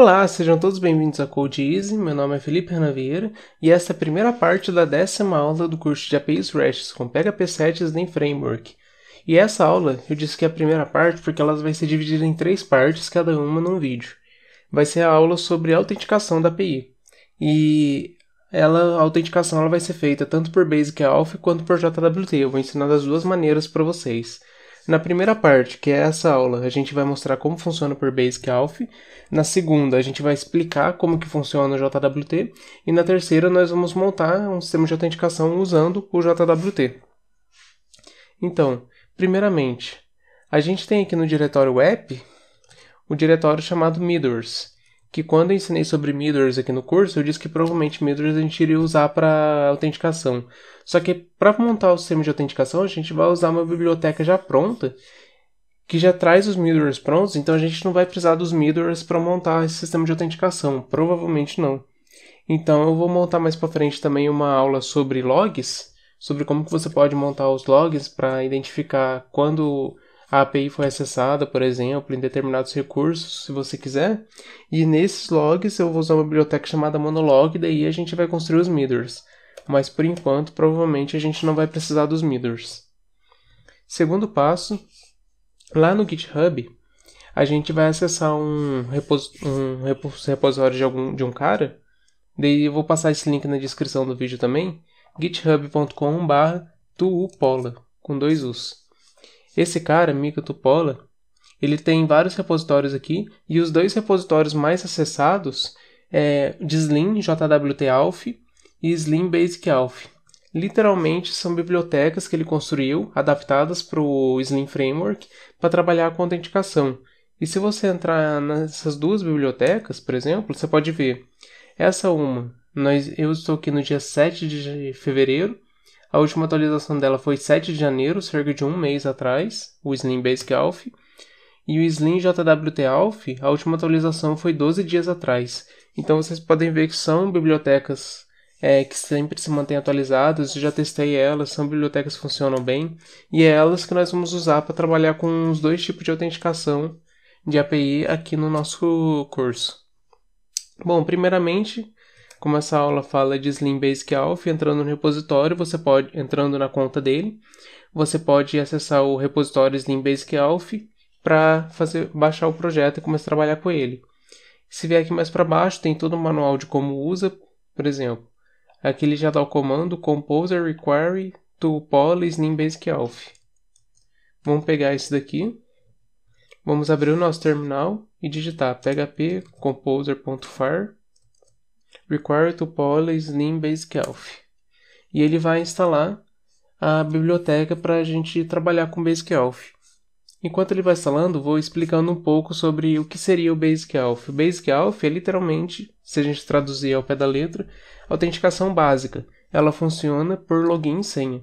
Olá, sejam todos bem-vindos a Code Easy. Meu nome é Felipe Renan Vieira e esta é a primeira parte da décima aula do curso de APIs REST com PHP 7 Slam Framework. E essa aula, eu disse que é a primeira parte porque ela vai ser dividida em três partes, cada uma num vídeo. Vai ser a aula sobre autenticação da API. E ela, a autenticação ela vai ser feita tanto por Basic Alpha quanto por JWT. Eu vou ensinar das duas maneiras para vocês. Na primeira parte, que é essa aula, a gente vai mostrar como funciona o Perbasic Alpha. Na segunda, a gente vai explicar como que funciona o JWT. E na terceira, nós vamos montar um sistema de autenticação usando o JWT. Então, primeiramente, a gente tem aqui no diretório app o diretório chamado Midors que quando eu ensinei sobre mirrors aqui no curso, eu disse que provavelmente mirrors a gente iria usar para autenticação. Só que para montar o sistema de autenticação, a gente vai usar uma biblioteca já pronta, que já traz os mirrors prontos, então a gente não vai precisar dos mirrors para montar esse sistema de autenticação, provavelmente não. Então eu vou montar mais para frente também uma aula sobre logs, sobre como que você pode montar os logs para identificar quando a API foi acessada, por exemplo, em determinados recursos, se você quiser. E nesses logs eu vou usar uma biblioteca chamada monolog, daí a gente vai construir os midders. Mas por enquanto, provavelmente a gente não vai precisar dos midders. Segundo passo, lá no GitHub, a gente vai acessar um, repos um repositório de algum de um cara. Daí eu vou passar esse link na descrição do vídeo também, github.com/tuupola com dois us. Esse cara, Mika Tupola, ele tem vários repositórios aqui e os dois repositórios mais acessados é de Slim JWT Alf e Slim Basic Alf. Literalmente são bibliotecas que ele construiu, adaptadas para o Slim Framework, para trabalhar com autenticação. E se você entrar nessas duas bibliotecas, por exemplo, você pode ver essa uma. Nós, eu estou aqui no dia 7 de fevereiro a última atualização dela foi 7 de janeiro, cerca de um mês atrás, o Slim Basic Alf E o Slim JWT Alf. a última atualização foi 12 dias atrás. Então vocês podem ver que são bibliotecas é, que sempre se mantêm atualizadas. Eu já testei elas, são bibliotecas que funcionam bem. E é elas que nós vamos usar para trabalhar com os dois tipos de autenticação de API aqui no nosso curso. Bom, primeiramente, como essa aula fala de Slim Basic Alpha, entrando no repositório, você pode, entrando na conta dele, você pode acessar o repositório Slim Basic Alpha para fazer baixar o projeto e começar a trabalhar com ele. Se vier aqui mais para baixo, tem todo o manual de como usa, por exemplo. Aqui ele já dá o comando Composer Require to Poly Slim Basic Alpha. Vamos pegar esse daqui. Vamos abrir o nosso terminal e digitar php composer.fire Require to Poly Slim Basic Elf. E ele vai instalar a biblioteca para a gente trabalhar com Basic Elf. Enquanto ele vai instalando, vou explicando um pouco sobre o que seria o Basic Elf. O Basic Elf é literalmente, se a gente traduzir ao pé da letra, autenticação básica. Ela funciona por login e senha.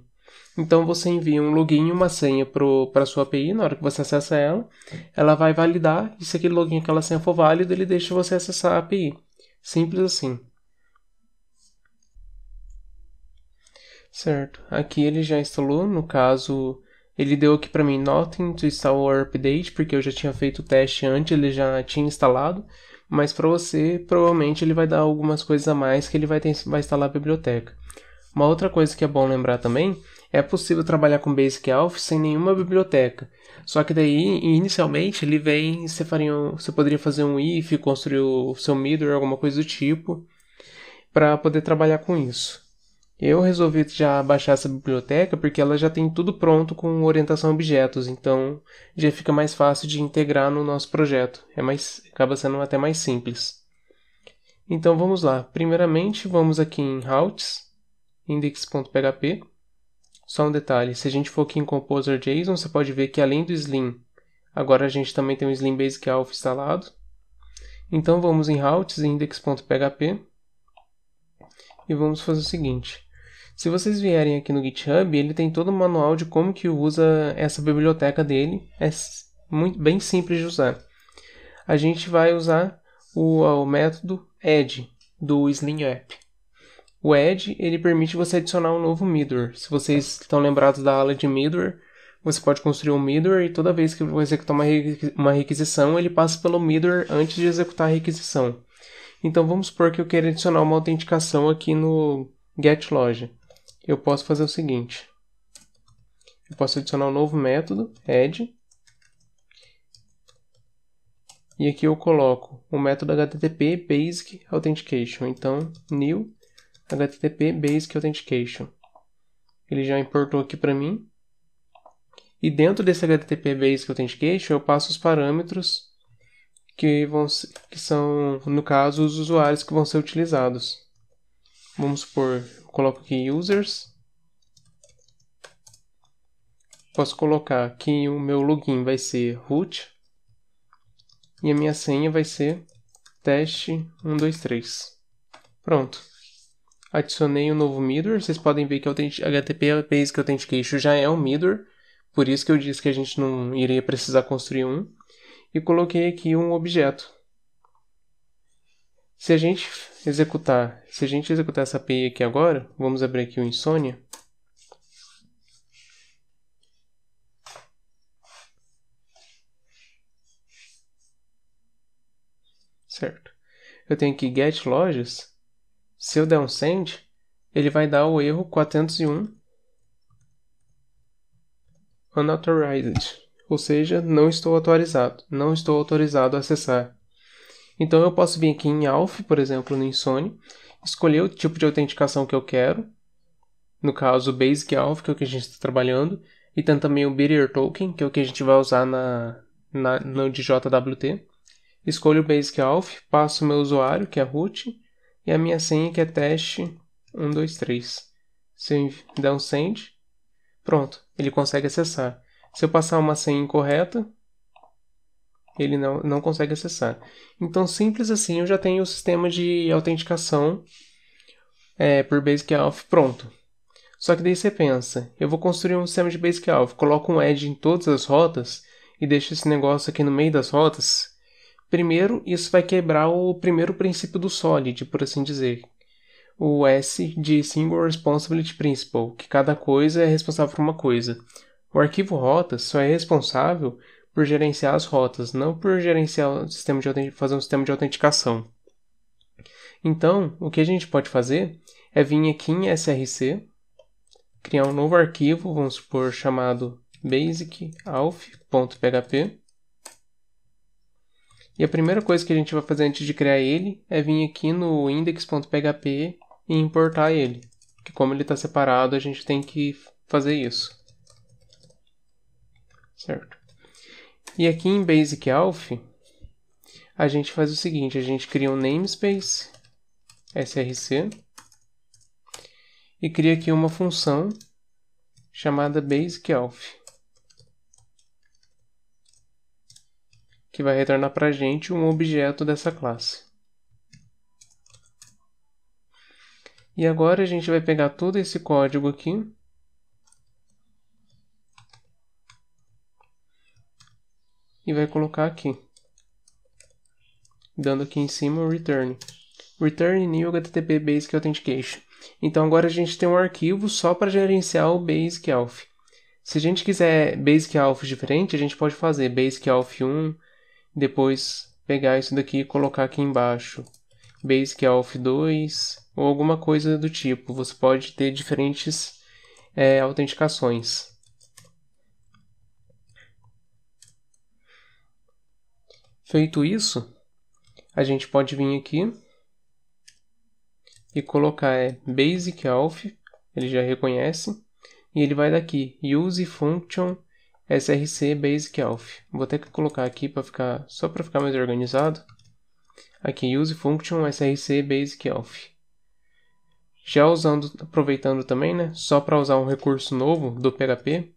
Então você envia um login e uma senha para a sua API, na hora que você acessa ela, ela vai validar e se aquele login e aquela senha for válido, ele deixa você acessar a API. Simples assim. Certo. Aqui ele já instalou, no caso, ele deu aqui para mim nothing to install or update, porque eu já tinha feito o teste antes, ele já tinha instalado, mas para você, provavelmente ele vai dar algumas coisas a mais que ele vai, ter, vai instalar a biblioteca. Uma outra coisa que é bom lembrar também é possível trabalhar com Basic Alpha sem nenhuma biblioteca. Só que daí, inicialmente, ele vem, você, faria, você poderia fazer um if, construir o seu middle, alguma coisa do tipo, para poder trabalhar com isso. Eu resolvi já baixar essa biblioteca porque ela já tem tudo pronto com orientação a objetos, então já fica mais fácil de integrar no nosso projeto. É mais, acaba sendo até mais simples. Então vamos lá. Primeiramente, vamos aqui em routes, index.php. Só um detalhe, se a gente for aqui em composer.json, você pode ver que além do Slim, agora a gente também tem o Slim Basic Alpha instalado. Então vamos em routes index.php e vamos fazer o seguinte se vocês vierem aqui no GitHub, ele tem todo o manual de como que usa essa biblioteca dele. É muito bem simples de usar. A gente vai usar o, o método add do Sling O add ele permite você adicionar um novo middleware. Se vocês estão lembrados da aula de middleware, você pode construir um middleware e toda vez que você executar uma, uma requisição, ele passa pelo middleware antes de executar a requisição. Então vamos supor que eu queira adicionar uma autenticação aqui no getLoja eu posso fazer o seguinte. Eu posso adicionar um novo método, add. E aqui eu coloco o método HTTP Basic Authentication. Então, new HTTP Basic Authentication. Ele já importou aqui para mim. E dentro desse HTTP Basic Authentication, eu passo os parâmetros que, vão, que são, no caso, os usuários que vão ser utilizados. Vamos supor, coloco aqui users. Posso colocar que o meu login vai ser root. E a minha senha vai ser teste123. Pronto. Adicionei um novo middleware. Vocês podem ver que o HTTP Basic Authentication já é um middleware. Por isso que eu disse que a gente não iria precisar construir um. E coloquei aqui um objeto. Se a gente executar, se a gente executar essa API aqui agora, vamos abrir aqui o Insônia. Certo. Eu tenho aqui get lojas. Se eu der um send, ele vai dar o erro 401 unauthorized, ou seja, não estou autorizado, não estou autorizado a acessar. Então eu posso vir aqui em Alf, por exemplo, no Insone, escolher o tipo de autenticação que eu quero, no caso o Basic Alf, que é o que a gente está trabalhando, e tem também o Bearer Token, que é o que a gente vai usar na, na, no DJWT. Escolho o Basic Alf, passo o meu usuário, que é root, e a minha senha, que é teste 123. Se eu der um send, pronto, ele consegue acessar. Se eu passar uma senha incorreta, ele não, não consegue acessar. Então, simples assim, eu já tenho o sistema de autenticação é, por Basic Auth pronto. Só que daí você pensa, eu vou construir um sistema de Basic Auth, coloco um edge em todas as rotas e deixo esse negócio aqui no meio das rotas. Primeiro, isso vai quebrar o primeiro princípio do SOLID, por assim dizer. O S de Single Responsibility Principle, que cada coisa é responsável por uma coisa. O arquivo rotas só é responsável por gerenciar as rotas, não por gerenciar o sistema de fazer um sistema de autenticação. Então, o que a gente pode fazer é vir aqui em src, criar um novo arquivo, vamos supor chamado basic.alf.php. E a primeira coisa que a gente vai fazer antes de criar ele é vir aqui no index.php e importar ele. porque como ele está separado, a gente tem que fazer isso. Certo. E aqui em Basic Alf, a gente faz o seguinte, a gente cria um namespace src e cria aqui uma função chamada Alf que vai retornar para a gente um objeto dessa classe. E agora a gente vai pegar todo esse código aqui e vai colocar aqui. Dando aqui em cima o return. Return new HTTP Basic Authentication. Então agora a gente tem um arquivo só para gerenciar o Basic auth. Se a gente quiser Basic Alpha diferente, a gente pode fazer Basic auth 1, depois pegar isso daqui e colocar aqui embaixo. Basic auth 2 ou alguma coisa do tipo. Você pode ter diferentes é, autenticações. Feito isso, a gente pode vir aqui e colocar é, basic alf, ele já reconhece, e ele vai daqui, use function src basic alf. Vou ter que colocar aqui para ficar só para ficar mais organizado. Aqui use function src basic alf. Já usando, aproveitando também, né, só para usar um recurso novo do PHP,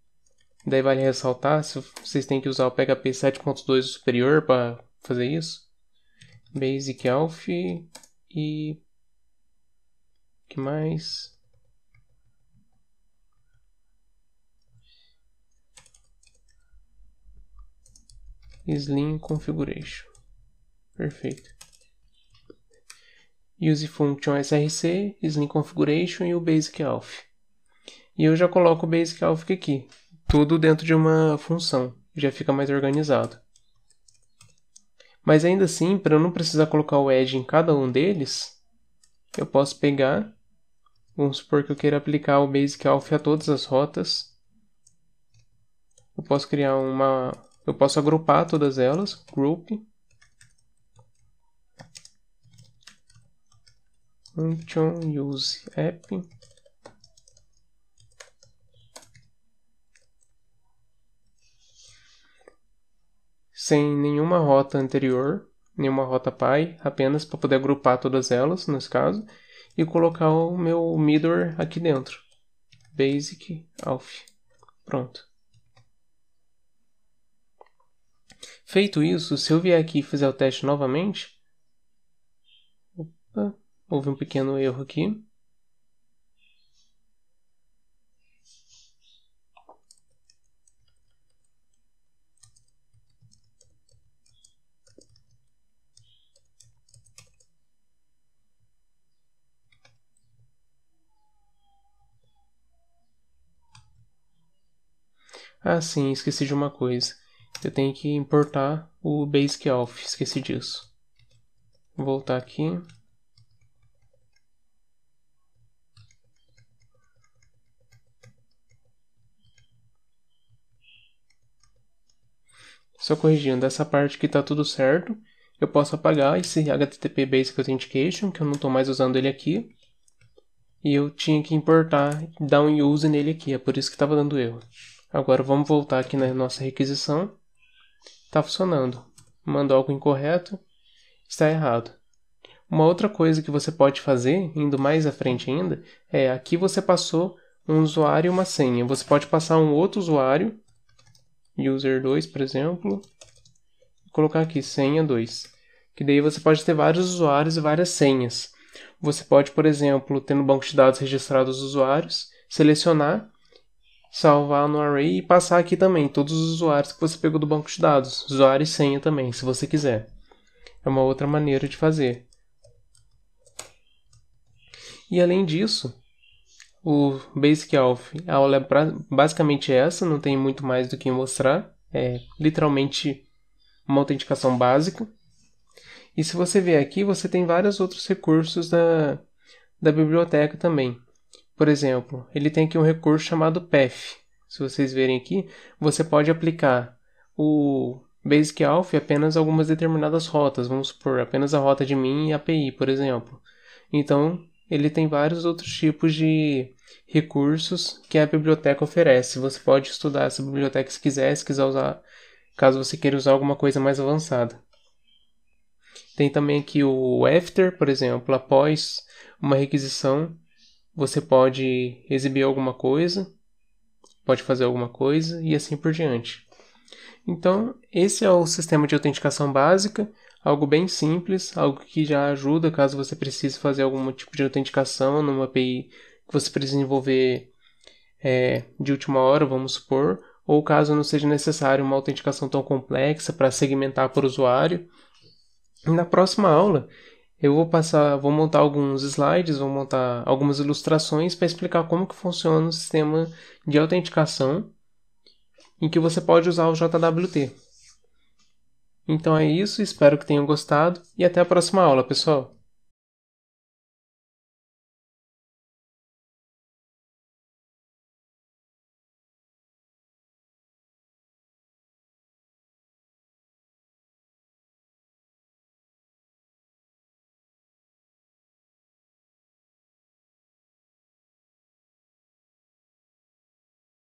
Daí vale ressaltar se vocês têm que usar o PHP 7.2 superior para fazer isso. Basic Alf e que mais? Slim Configuration. Perfeito. Use Function SRC, Slim Configuration e o Basic Alf. E eu já coloco o Basic Alf aqui tudo dentro de uma função, já fica mais organizado. Mas ainda assim, para eu não precisar colocar o edge em cada um deles, eu posso pegar, vamos supor que eu queira aplicar o basic alpha a todas as rotas. Eu posso criar uma, eu posso agrupar todas elas, group. Function use app sem nenhuma rota anterior, nenhuma rota pai, apenas para poder agrupar todas elas, nesse caso, e colocar o meu middleware aqui dentro. Basic Alf. Pronto. Feito isso, se eu vier aqui e fizer o teste novamente, opa, houve um pequeno erro aqui. Ah, sim, esqueci de uma coisa. Eu tenho que importar o Basecalf, esqueci disso. Vou voltar aqui. Só corrigindo, essa parte que está tudo certo, eu posso apagar esse HTTP Basic Authentication, que eu não estou mais usando ele aqui. E eu tinha que importar, dar um use nele aqui, é por isso que estava dando erro. Agora vamos voltar aqui na nossa requisição. Está funcionando. Mandou algo incorreto, está errado. Uma outra coisa que você pode fazer, indo mais à frente ainda, é aqui você passou um usuário e uma senha. Você pode passar um outro usuário, user 2, por exemplo, e colocar aqui senha 2. Que daí você pode ter vários usuários e várias senhas. Você pode, por exemplo, ter no banco de dados registrados os usuários, selecionar salvar no array e passar aqui também todos os usuários que você pegou do banco de dados, usuário e senha também, se você quiser. É uma outra maneira de fazer. E além disso, o Basic Alf, a aula é basicamente essa, não tem muito mais do que mostrar, é literalmente uma autenticação básica. E se você ver aqui, você tem vários outros recursos da, da biblioteca também. Por exemplo, ele tem aqui um recurso chamado PEF. Se vocês verem aqui, você pode aplicar o Basic Alpha apenas algumas determinadas rotas, vamos supor, apenas a rota de min e API, por exemplo. Então, ele tem vários outros tipos de recursos que a biblioteca oferece. Você pode estudar essa biblioteca se quiser, se quiser usar, caso você queira usar alguma coisa mais avançada. Tem também aqui o after, por exemplo, após uma requisição, você pode exibir alguma coisa, pode fazer alguma coisa e assim por diante. Então, esse é o sistema de autenticação básica, algo bem simples, algo que já ajuda caso você precise fazer algum tipo de autenticação numa API que você precisa desenvolver é, de última hora, vamos supor, ou caso não seja necessário uma autenticação tão complexa para segmentar por usuário. Na próxima aula, eu vou passar, vou montar alguns slides, vou montar algumas ilustrações para explicar como que funciona o sistema de autenticação em que você pode usar o JWT. Então é isso, espero que tenham gostado e até a próxima aula, pessoal.